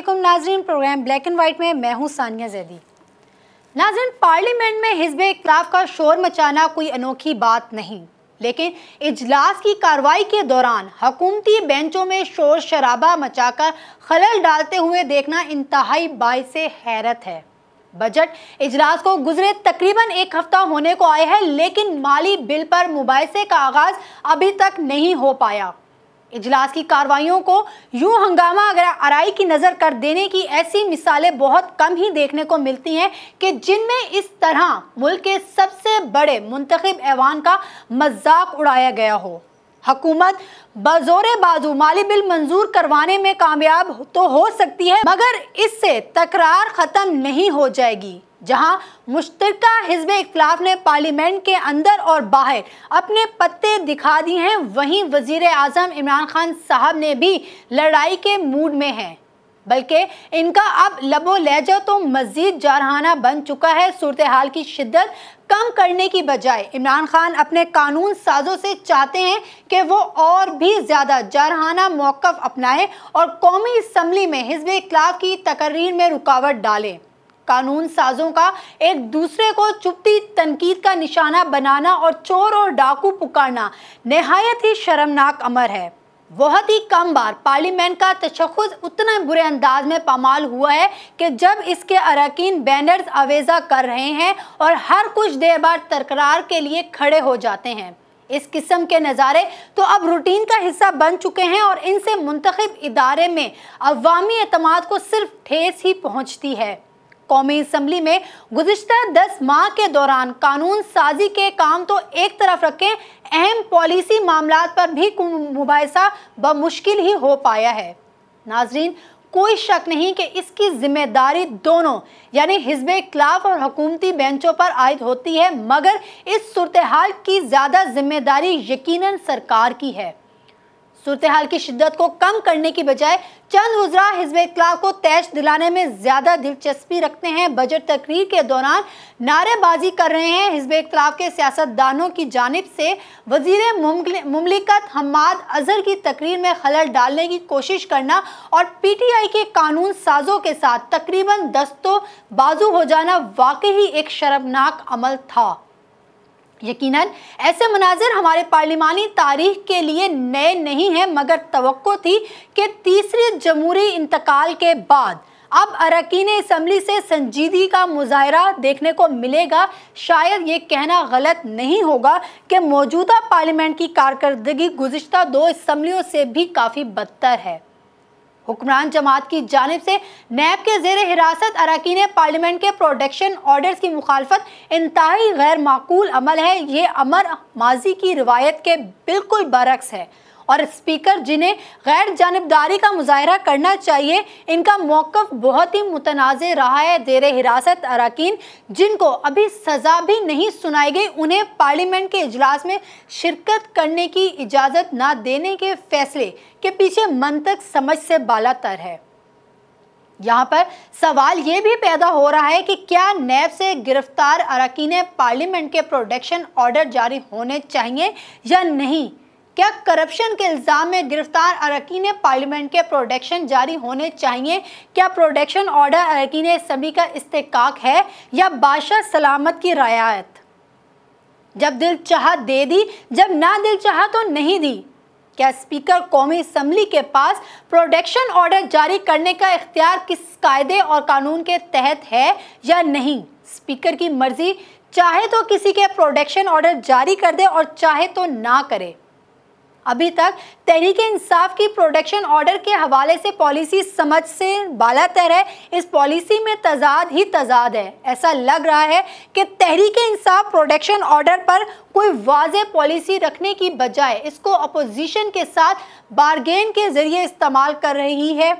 علیکم ناظرین programme black and white میں میں ہوں سانیہ زیدی ناظرین پارلیمنٹ میں حزب اقلاف کا شور مچانا کوئی انوکھی بات نہیں لیکن اجلاس کی کاروائی کے دوران حکومتی بینچوں میں شور شرابہ مچا کر خلل ڈالتے ہوئے دیکھنا انتہائی باعث سے حیرت ہے بجٹ اجلاس کو گزرے تقریباً ایک ہفتہ ہونے کو آئے ہے لیکن مالی بل پر مباحثے کا آغاز ابھی تک نہیں ہو پایا اجلاس کی کاروائیوں کو یوں ہنگامہ اگر آرائی کی نظر کر دینے کی ایسی مثالیں بہت کم ہی دیکھنے کو ملتی ہیں کہ جن میں اس طرح ملک کے سب سے بڑے منتخب ایوان کا مذاق اڑایا گیا ہو حکومت بزور بازو مالی بل منظور کروانے میں کامیاب تو ہو سکتی ہے مگر اس سے تکرار ختم نہیں ہو جائے گی جہاں مشترکہ حزب اختلاف نے پارلیمنٹ کے اندر اور باہر اپنے پتے دکھا دیے ہیں وہیں وزیر اعظم عمران خان صاحب نے بھی لڑائی کے موڈ میں ہیں بلکہ ان کا اب لب و لہجہ تو مزید جارحانہ بن چکا ہے صورتحال کی شدت کم کرنے کی بجائے عمران خان اپنے قانون سازوں سے چاہتے ہیں کہ وہ اور بھی زیادہ جارحانہ موقف اپنائیں اور قومی اسمبلی میں حزب اختلاف کی تقریر میں رکاوٹ ڈالیں قانون سازوں کا ایک دوسرے کو چپتی تنقید کا نشانہ بنانا اور چور اور ڈاکو پکارنا نہایت ہی شرمناک امر ہے بہت ہی کم بار پارلیمنٹ کا تشخص اتنا برے انداز میں پامال ہوا ہے کہ جب اس کے اراکین آویزہ کر رہے ہیں اور ہر کچھ دیر بار ترقرار کے لیے کھڑے ہو جاتے ہیں اس قسم کے نظارے تو اب روٹین کا حصہ بن چکے ہیں اور ان سے منتخب ادارے میں عوامی اعتماد کو صرف ٹھیس ہی پہنچتی ہے قومی اسمبلی میں گزشتہ دس ماہ کے دوران قانون سازی کے کام تو ایک طرف رکھیں اہم پالیسی معاملات پر بھی مباحثہ بمشکل ہی ہو پایا ہے ناظرین کوئی شک نہیں کہ اس کی ذمہ داری دونوں یعنی حزب اخلاف اور حکومتی بینچوں پر عائد ہوتی ہے مگر اس صورتحال کی زیادہ ذمہ داری یقیناً سرکار کی ہے صورتحال کی شدت کو کم کرنے کی بجائے چند وزراء حزب اخلاق کو تیش دلانے میں زیادہ دلچسپی رکھتے ہیں بجٹ تقریر کے دوران نعرے بازی کر رہے ہیں حزب اخلاق کے سیاستدانوں کی جانب سے وزیر مملکت حماد اظہر کی تقریر میں خلل ڈالنے کی کوشش کرنا اور پی ٹی آئی کے قانون سازوں کے ساتھ تقریباً دستوں بازو ہو جانا واقعی ایک شرمناک عمل تھا یقیناً ایسے مناظر ہمارے پارلیمانی تاریخ کے لیے نئے نہیں ہیں مگر توقع تھی کہ تیسری جمہوری انتقال کے بعد اب اراکین اسمبلی سے سنجیدگی کا مظاہرہ دیکھنے کو ملے گا شاید یہ کہنا غلط نہیں ہوگا کہ موجودہ پارلیمنٹ کی کارکردگی گزشتہ دو اسمبلیوں سے بھی کافی بدتر ہے حکمران جماعت کی جانب سے نیب کے زیر حراست اراکین پارلیمنٹ کے پروڈکشن آرڈرز کی مخالفت انتہائی غیر معقول عمل ہے یہ امر ماضی کی روایت کے بالکل برعکس ہے اور اسپیکر جنہیں غیر جانبداری کا مظاہرہ کرنا چاہیے ان کا موقف بہت ہی متنازع رہا ہے حراست جن کو ابھی سزا بھی نہیں سنائی گئی پارلیمنٹ کے اجلاس میں شرکت کرنے کی اجازت نہ دینے کے فیصلے کے پیچھے منطق سے بالا تر ہے یہاں پر سوال یہ بھی پیدا ہو رہا ہے کہ کیا نیب سے گرفتار اراکین پارلیمنٹ کے پروڈکشن آرڈر جاری ہونے چاہیے یا نہیں کیا کرپشن کے الزام میں گرفتار پارلیمنٹ کے پروڈکشن جاری ہونے چاہیے کیا پروڈکشن کا استقاق ہے یا سلامت کی رعایت اسمبلی کے پاس پروڈکشن آرڈر جاری کرنے کا اختیار کس قائدے اور قانون کے تحت ہے یا نہیں سپیکر کی مرضی چاہے تو کسی کے پروڈکشن آرڈر جاری کر دے اور چاہے تو نہ کرے ابھی تک تحریک انصاف کی پروڈکشن آرڈر کے حوالے سے پالیسی سمجھ سے بالا تر ہے اس پالیسی میں تضاد ہی تضاد ہے ایسا لگ رہا ہے کہ تحریک انصاف پروڈکشن آرڈر پر کوئی واضح پالیسی رکھنے کی بجائے اس کو اپوزیشن کے ساتھ بارگین کے ذریعے استعمال کر رہی ہے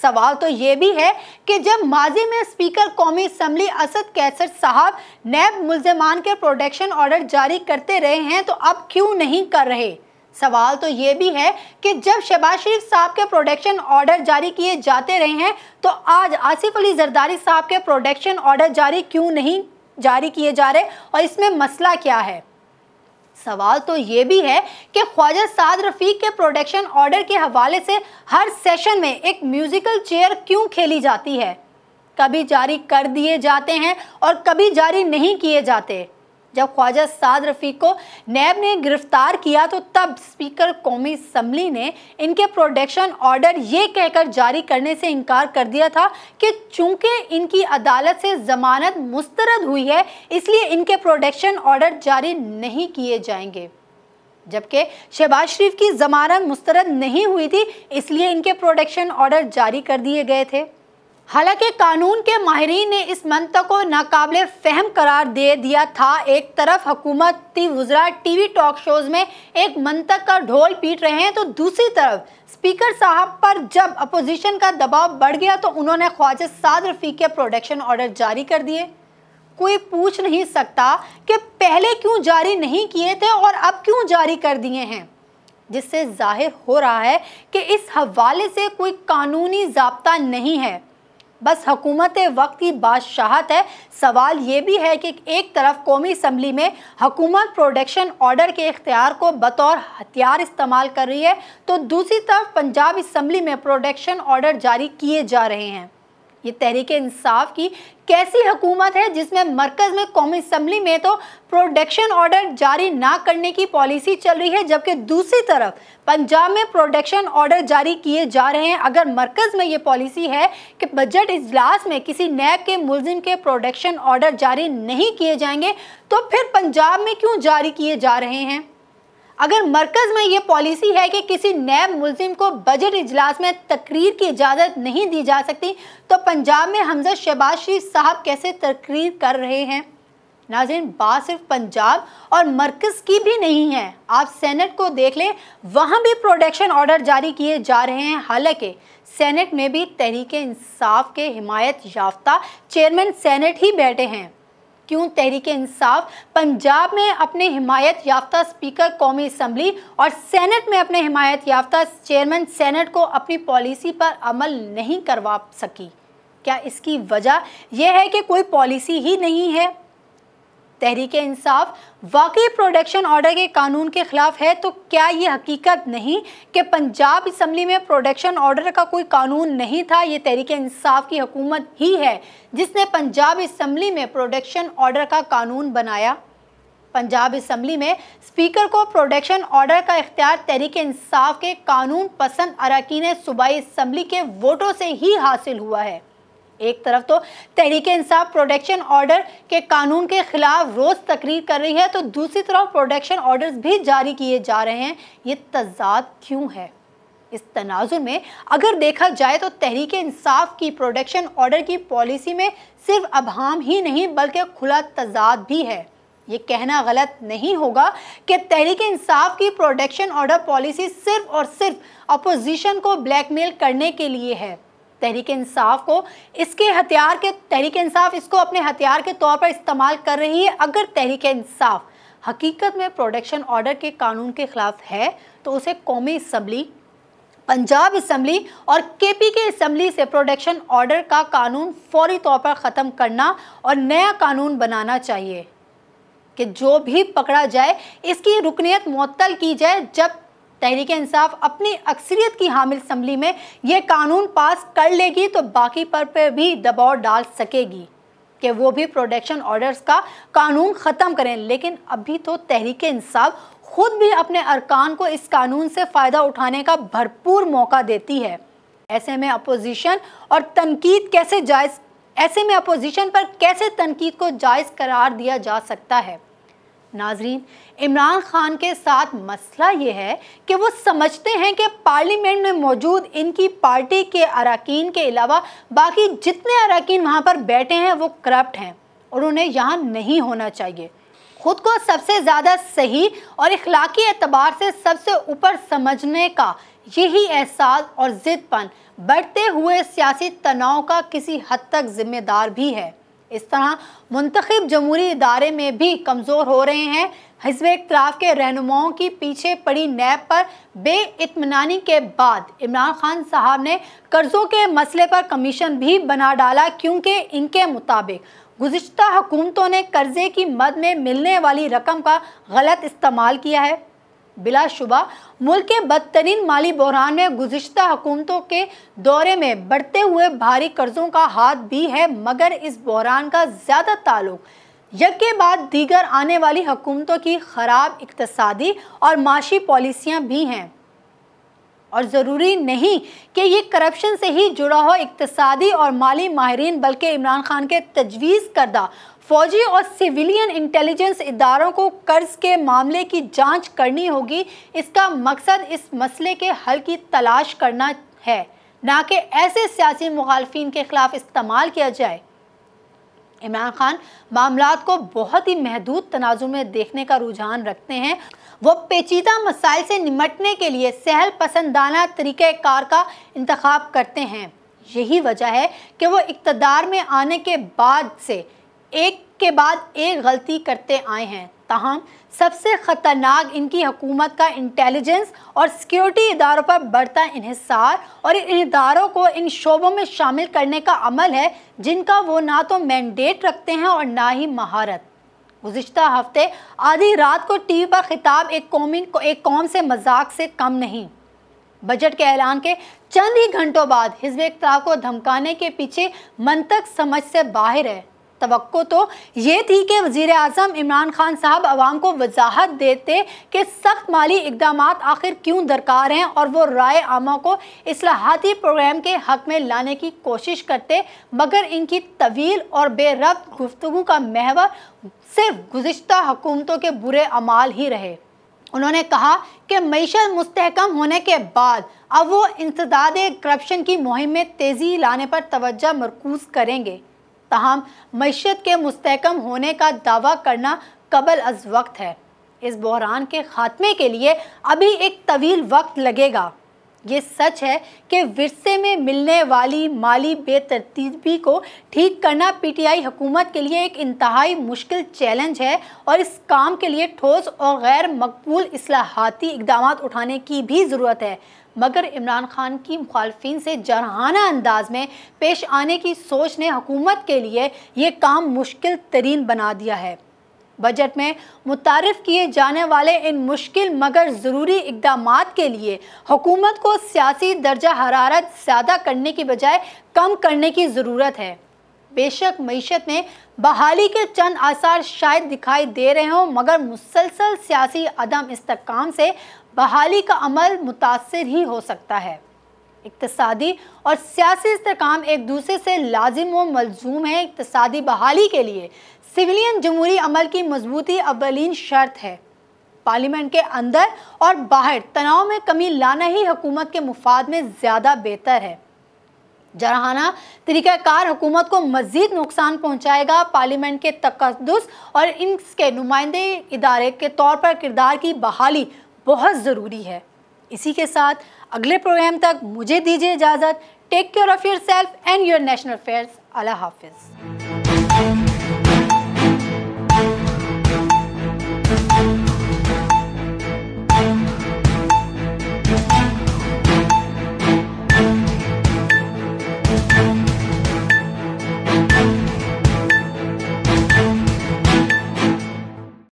سوال تو یہ بھی ہے کہ جب ماضی میں اسپیکر قومی اسمبلی اسد کیسر صاحب نیب ملزمان کے پروڈکشن آرڈر جاری کرتے رہے ہیں تو اب کیوں نہیں کر رہے سوال تو یہ بھی ہے کہ جب شہباز شریف صاحب کے پروڈکشن آرڈر جاری کیے جاتے رہے ہیں تو آج آصف علی زرداری صاحب کے پروڈکشن آرڈر جاری کیوں نہیں جاری کیے جا رہے اور اس میں مسئلہ کیا ہے سوال تو یہ بھی ہے کہ خواجہ سعد رفیق کے پروڈکشن آرڈر کے حوالے سے ہر سیشن میں ایک میوزیکل چیئر کیوں کھیلی جاتی ہے کبھی جاری کر دیے جاتے ہیں اور کبھی جاری نہیں کیے جاتے جب خواجہ سعد رفیق کو نیب نے گرفتار کیا تو تب سپیکر قومی اسمبلی نے ان کے پروڈکشن آرڈر یہ کہہ کر جاری کرنے سے انکار کر دیا تھا کہ چونکہ ان کی عدالت سے ضمانت مسترد ہوئی ہے اس لیے ان کے پروڈکشن آرڈر جاری نہیں کیے جائیں گے جبکہ شہباز شریف کی ضمانت مسترد نہیں ہوئی تھی اس لیے ان کے پروڈکشن آرڈر جاری کر دیے گئے تھے حالانکہ قانون کے ماہرین نے اس منطق کو ناقابل فہم قرار دے دیا تھا ایک طرف حکومتی وزراء ٹی وی ٹاک شوز میں ایک منطق کا ڈھول پیٹ رہے ہیں تو دوسری طرف سپیکر صاحب پر جب اپوزیشن کا دباؤ بڑھ گیا تو انہوں نے خواجہ سعد رفیق کے پروڈکشن آرڈر جاری کر دیے کوئی پوچھ نہیں سکتا کہ پہلے کیوں جاری نہیں کیے تھے اور اب کیوں جاری کر دیے ہیں جس سے ظاہر ہو رہا ہے کہ اس حوالے سے کوئی قانونی ضابطہ نہیں ہے بس حکومت وقت کی بادشاہت ہے سوال یہ بھی ہے کہ ایک طرف قومی اسمبلی میں حکومت پروڈکشن آرڈر کے اختیار کو بطور ہتھیار استعمال کر رہی ہے تو دوسری طرف پنجاب اسمبلی میں پروڈکشن آرڈر جاری کیے جا رہے ہیں یہ تحریک انصاف کی کیسی حکومت ہے جس میں مرکز میں قومی اسمبلی میں تو پروڈکشن آرڈر جاری نہ کرنے کی پالیسی چل رہی ہے جبکہ دوسری طرف پنجاب میں پروڈکشن آرڈر جاری کیے جا رہے ہیں اگر مرکز میں یہ پالیسی ہے کہ بجٹ اجلاس میں کسی نیب کے ملزم کے پروڈکشن آرڈر جاری نہیں کیے جائیں گے تو پھر پنجاب میں کیوں جاری کیے جا رہے ہیں اگر مرکز میں یہ پالیسی ہے کہ کسی نیب ملزم کو بجٹ اجلاس میں تقریر کی اجازت نہیں دی جا سکتی تو پنجاب میں حمزہ شہباز شریف صاحب کیسے تقریر کر رہے ہیں ناظرین بات صرف پنجاب اور مرکز کی بھی نہیں ہے آپ سینٹ کو دیکھ لیں وہاں بھی پروڈکشن آرڈر جاری کیے جا رہے ہیں حالانکہ سینٹ میں بھی تحریک انصاف کے حمایت یافتہ چیئرمین سینٹ ہی بیٹھے ہیں کیوں تحریک انصاف پنجاب میں اپنے حمایت یافتہ سپیکر قومی اسمبلی اور سینٹ میں اپنے حمایت یافتہ چیئرمین سینٹ کو اپنی پالیسی پر عمل نہیں کروا سکی کیا اس کی وجہ یہ ہے کہ کوئی پالیسی ہی نہیں ہے تحریک انصاف واقعی پروڈکشن آرڈر کے قانون کے خلاف ہے تو کیا یہ حقیقت نہیں کہ پنجاب اسمبلی میں پروڈکشن آرڈر کا کوئی قانون نہیں تھا یہ تحریک انصاف کی حکومت ہی ہے جس نے پنجاب اسمبلی میں پروڈکشن آرڈر کا قانون بنایا پنجاب اسمبلی میں سپیکر کو پروڈکشن آرڈر کا اختیار تحریک انصاف کے قانون پسند اراکین صوبائی اسمبلی کے ووٹوں سے ہی حاصل ہوا ہے ایک طرف تو تحریک انصاف پروڈیکشن آرڈر کے قانون کے خلاف روز تقریر کر رہی ہے تو دوسری طرف پروڈیکشن آرڈرز بھی جاری کیے جا رہے ہیں یہ تضاد کیوں ہے اس تناظر میں اگر دیکھا جائے تو تحریک انصاف کی پروڈیکشن آرڈر کی پالیسی میں صرف ابہام ہی نہیں بلکہ کھلا تضاد بھی ہے یہ کہنا غلط نہیں ہوگا کہ تحریک انصاف کی پروڈیکشن آرڈر پالیسی صرف اور صرف اپوزیشن کو بلیک میل کرنے کے لیے ہے تحریک انصاف کو اس کے ہتھیار کے تحریک انصاف اس کو اپنے ہتھیار کے طور پر استعمال کر رہی ہے اگر تحریک انصاف حقیقت میں پروڈکشن آرڈر کے قانون کے خلاف ہے تو اسے قومی اسمبلی پنجاب اسمبلی اور کے پی کے اسمبلی سے پروڈکشن آرڈر کا قانون فوری طور پر ختم کرنا اور نیا قانون بنانا چاہیے کہ جو بھی پکڑا جائے اس کی رکنیت معطل کی جائے جب تحریک انصاف اپنی اکثریت کی حامل اسمبلی میں یہ قانون پاس کر لے گی تو باقی پر پہ بھی دباؤ ڈال سکے گی کہ وہ بھی پروڈکشن آرڈرز کا قانون ختم کریں لیکن ابھی تو تحریک انصاف خود بھی اپنے ارکان کو اس قانون سے فائدہ اٹھانے کا بھرپور موقع دیتی ہے ایسے میں اپوزیشن اور تنقید کیسے جائز ایسے میں اپوزیشن پر کیسے تنقید کو جائز قرار دیا جا سکتا ہے ناظرین عمران خان کے ساتھ مسئلہ یہ ہے کہ وہ سمجھتے ہیں کہ پارلیمنٹ میں موجود ان کی پارٹی کے اراکین کے علاوہ باقی جتنے اراکین وہاں پر بیٹھے ہیں وہ کرپٹ ہیں اور انہیں یہاں نہیں ہونا چاہیے خود کو سب سے زیادہ صحیح اور اخلاقی اعتبار سے سب سے اوپر سمجھنے کا یہی احساس اور ضد پن بڑھتے ہوئے سیاسی تناؤ کا کسی حد تک ذمہ دار بھی ہے اس طرح منتخب جمہوری ادارے میں بھی کمزور ہو رہے ہیں حزب اختلاف کے رہنماؤں کی پیچھے پڑی نیب پر بے اطمینانی کے بعد عمران خان صاحب نے قرضوں کے مسئلے پر کمیشن بھی بنا ڈالا کیونکہ ان کے مطابق گزشتہ حکومتوں نے قرضے کی مد میں ملنے والی رقم کا غلط استعمال کیا ہے بلا شبہ ملک کے بدترین مالی بحران میں گزشتہ حکومتوں کے دورے میں بڑھتے ہوئے بھاری قرضوں کا ہاتھ بھی ہے مگر اس بحران کا زیادہ تعلق یک کے بعد دیگر آنے والی حکومتوں کی خراب اقتصادی اور معاشی پالیسیاں بھی ہیں اور ضروری نہیں کہ یہ کرپشن سے ہی جڑا ہو اقتصادی اور مالی ماہرین بلکہ عمران خان کے تجویز کردہ فوجی اور سیویلین انٹیلیجنس اداروں کو قرض کے معاملے کی جانچ کرنی ہوگی اس کا مقصد اس مسئلے کے حل کی تلاش کرنا ہے نہ کہ ایسے سیاسی مخالفین کے خلاف استعمال کیا جائے عمران خان معاملات کو بہت ہی محدود تنازوں میں دیکھنے کا رجحان رکھتے ہیں وہ پیچیدہ مسائل سے نمٹنے کے لیے سہل پسندانہ طریقہ کار کا انتخاب کرتے ہیں یہی وجہ ہے کہ وہ اقتدار میں آنے کے بعد سے ایک کے بعد ایک غلطی کرتے آئے ہیں تاہم سب سے خطرناک ان کی حکومت کا انٹیلیجنس اور سیکیورٹی اداروں پر بڑھتا انحصار اور ان اداروں کو ان شعبوں میں شامل کرنے کا عمل ہے جن کا وہ نہ تو مینڈیٹ رکھتے ہیں اور نہ ہی مہارت گزشتہ ہفتے آدھی رات کو ٹی وی پر خطاب ایک قومی کو ایک قوم سے مذاق سے کم نہیں بجٹ کے اعلان کے چند ہی گھنٹوں بعد اختلاف کو دھمکانے کے پیچھے منطق سمجھ سے باہر ہے توقع تو یہ تھی کہ وزیر اعظم عمران خان صاحب عوام کو وضاحت دیتے کہ سخت مالی اقدامات آخر کیوں درکار ہیں اور وہ رائے عامہ کو اصلاحاتی پروگرام کے حق میں لانے کی کوشش کرتے مگر ان کی طویل اور بے ربط گفتگو کا محور صرف گزشتہ حکومتوں کے برے اعمال ہی رہے انہوں نے کہا کہ معیشت مستحکم ہونے کے بعد اب وہ انسداد کرپشن کی مہم میں تیزی لانے پر توجہ مرکوز کریں گے تاہم معیشت کے مستحکم ہونے کا دعویٰ کرنا قبل از وقت ہے اس بحران کے خاتمے کے لیے ابھی ایک طویل وقت لگے گا یہ سچ ہے کہ ورثے میں ملنے والی مالی بے ترتیبی کو ٹھیک کرنا پی ٹی آئی حکومت کے لیے ایک انتہائی مشکل چیلنج ہے اور اس کام کے لیے ٹھوس اور غیر مقبول اصلاحاتی اقدامات اٹھانے کی بھی ضرورت ہے مگر عمران خان کی مخالفین سے جرحانہ انداز میں پیش آنے کی سوچ نے حکومت کے لیے یہ کام مشکل ترین بنا دیا ہے بجٹ میں متعارف کیے جانے والے ان مشکل مگر ضروری اقدامات کے لیے حکومت کو سیاسی درجہ حرارت زیادہ کرنے کی بجائے کم کرنے کی ضرورت ہے بے شک معیشت میں بحالی کے چند آثار شاید دکھائی دے رہے ہوں مگر مسلسل سیاسی عدم استحکام سے بحالی کا عمل متاثر ہی ہو سکتا ہے اقتصادی اور سیاسی ایک دوسرے سے لازم و ملزوم ہے اقتصادی بحالی کے لیے جمہوری عمل کی مضبوطی اولین شرط ہے پارلیمنٹ کے اندر اور باہر تناؤ میں کمی لانا ہی حکومت کے مفاد میں زیادہ بہتر ہے جرحانہ طریقہ کار حکومت کو مزید نقصان پہنچائے گا پارلیمنٹ کے تقدس اور ان کے نمائندے ادارے کے طور پر کردار کی بحالی بہت ضروری ہے اسی کے ساتھ اگلے پروگرام تک مجھے دیجیے اجازت take care of yourself and your national affairs اللہ حافظ